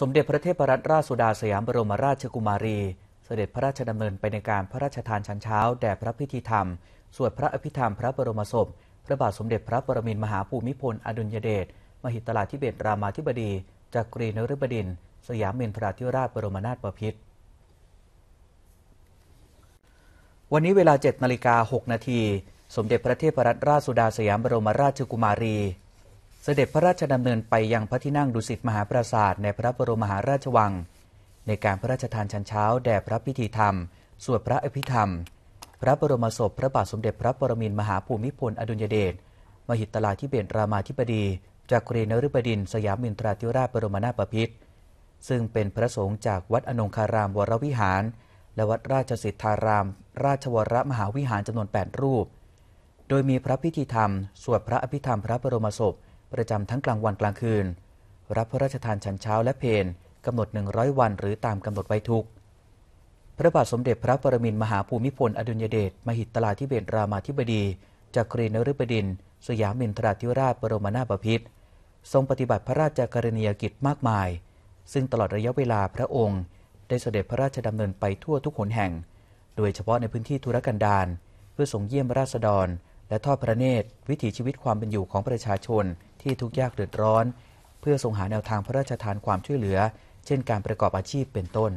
สมเด็จพระเทพรัตนราชสุดาสยามบรมราชกุมารี เสด็จพระราชดำเนินไปในการพระราชทานชันเช้าแด่พระพิธีธรรม สวดพระอภิธรรมพระบรมศพ พระบาทสมเด็จพระปรมินทรมหาภูมิพลอดุลยเดช มหิตลาธิเบศรามาธิบดีจักรีนฤบดินสยามเมนทราธิราชบรมนาถบพิตรวันนี้เวลา7นาฬิกา6นาที สมเด็จพระเทพรัตนราชสุดาสยามบรมราชกุมารีเสด็จพระราชดำเนินไปยังพระที่นั่งดุสิตมหาปราสาทในพระบรมมหาราชวัง ในการพระราชทานชันเช้าแด่พระพิธีธรรมสวดพระอภิธรรม พระบรมศพพระบาทสมเด็จพระปรมินมหาภูมิพลอดุลยเดชมหิตลาธิเบศรามาธิบดีจากเรนฤบดิน สยามินทราธิราชบรมนาถบพิตรซึ่งเป็นพระสงฆ์จากวัดอนงคารามวรวิหาร และวัดราชสิทธาราม ราชวรมหาวิหารจำนวน8รูปโดยมีพระพิธีธรรมสวดพระอภิธรรม พระบรมศพประจำทั้งกลางวันกลางคืน รับพระราชทานฉันเช้าและเพนกำหนด 100 วันหรือตามกำหนดไว้ทุกพระบาทสมเด็จพระปรมินมหาภูมิพล อดุญเดชมหิตลาธิเบศรามาธิบดีจักรีนฤบดิน สยามินทราธิราชบรมนาถบพิตรทรงปฏิบัติพระราชกรณียกิจมากมาย ซึ่งตลอดระยะเวลาพระองค์ ได้เสด็จพระราชดำเนินไปทั่วทุกหนแห่ง โดยเฉพาะในพื้นที่ธุรกันดารเพื่อทรงเยี่ยมราษฎรและทอดพระเนตรวิถีชีวิตความเป็นอยู่ของประชาชนที่ทุกข์ยากเดือดร้อน เพื่อทรงหาแนวทางพระราชทานความช่วยเหลือ เช่นการประกอบอาชีพเป็นต้น